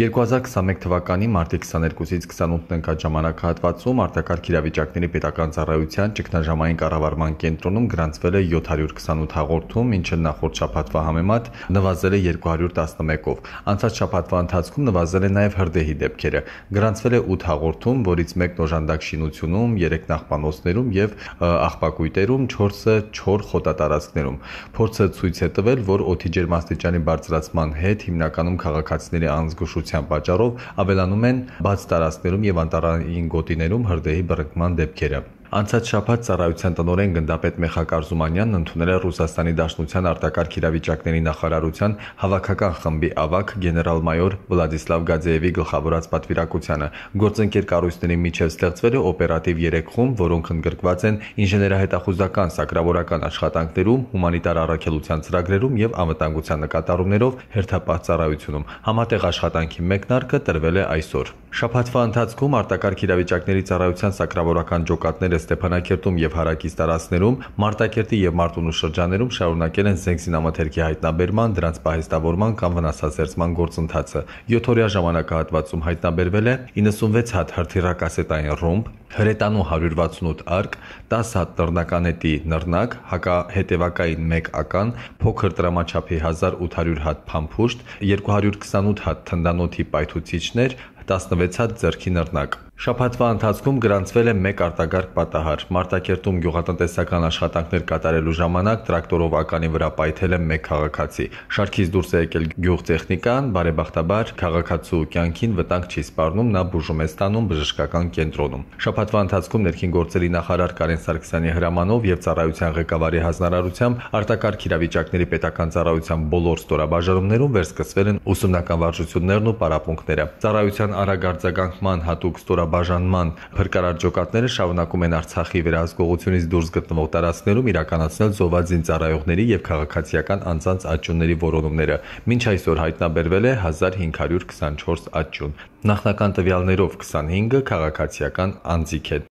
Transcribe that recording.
2021 թվականի մարտի 22-ից 28-ն ընկաճամանակ հատվածում արտակարգ իրավիճակների պետական ծառայության ճգնաժամային կառավարման կենտրոնում գրանցվել է 728 հաղորդում, ինչը նախորդ շաբաթվա համեմատ նվազել է 211-ով։ Անցած շաբաթվա ընթացքում նվազել է նաև հրդեհի դեպքերը։ Գրանցվել է 8 հաղորդում, որից մեկն օժանդակ շինությունում, 3 նախպանոցներում եւ աղբակույտերում, 4-ը 4 խոտատարածքներում։ Փորձը ցույց է տվել, որ օթի ջերմաստիճանի բարձրացման հետ հիմնականում քաղաքացիների անզգուշությունը անհրաժեշտության պատճառով ավելանում են բաց տարածքներում եւ անտառային գոտիներում հրդեհի բռնկման դեպքերը Անցած շաբաթ ծառայության տնօրեն գնդապետ Մեխակար Զումանյանն ընդունել է Ռուսաստանի Դաշնության արտակարգ իրավիճակների նախարարության հավաքական խմբի ավակ գեներալ-մայոր Վլադիսլավ Գաձեևի գլխավորած պատվիրակությանը։ Գործընկեր կառույցների միջև ստեղծվել է օպերատիվ 3 խումբ, որոնք ընդգրկված են ինժեներահետախուզական սակրավորական աշխատանքներում, հումանիտար առաքելության ծրագրերում եւ անվտանգության նկատառումներով հերթապահ ծառայությունում։ Համատեղ աշխատանքի մեկնարկը տրվել է այսօր։ Շաբաթվա ընթացքում արտակարգ իրավիճակների ծառայության սակրավորական ջոկատները Հատկապես Ստեփանակերտում եւ Հարակից տարածքներում, Մարտակերտի եւ Մարտունու շրջաներում շարունակել են զենքսինամթերքի հայտնաբերման, դրանց պահեստավորման կամ վնասազերծման գործընթացը։ 7-օրյա ժամանակահատվածում հայտնաբերվել է 96 հատ հրթիռակասետային ռումբ, հրետանու 168 արկ, 10 հատ տրնականետի նռնակ, հակահետևակային 1 ական, փոքր տրամաչափի 1800 հատ փամփուշտ, 228 հատ թնդանոթի պայթուցիչներ, 16 հատ ձերքի նռնակ։ Շաբաթվա ընթացքում գրանցվել է մեկ արտագարկ պատահար։ Մարտակերտում գյուղատնտեսական աշխատանքներ կատարելու ժամանակ տրակտորով ականի վրա պայթել է մեկ քաղաքացի։ Շարքից դուրս է եկել գյուղտեխնիկան, բարեբախտաբար քաղաքացու կյանքին վտանգ չի սպառնում, նա բուժում է ստանում բժշկական կենտրոնում։ Շաբաթվա ընթացքում ներքին գործերի նախարար Կարեն Սարգսյանի հրամանով եւ ծառայության ղեկավարի հանձնարարությամբ արտակարգ իրավիճակների պետական ծառայության բոլոր ստորաբաժանումներում վերսկսվել են ուսումնական վարժություններն ու պարապմունքները։ Ծառայության արագարձագանքման հատուկ ստորաբաժանումները մարտաբաժանման փրկարարճոկատները շարունակում են Արցախի վերահսկողությունից դուրս գտնվող տարածքներում իրականացնել զոհվածին ծառայողների եւ քաղաքացիական անձանց աճյունների որոնումները։ Մինչ այսօր հայտնաբերվել է 1524 աճյուն։ Նախնական տվյալներով 25-ը քաղաքացիական անձիկ են։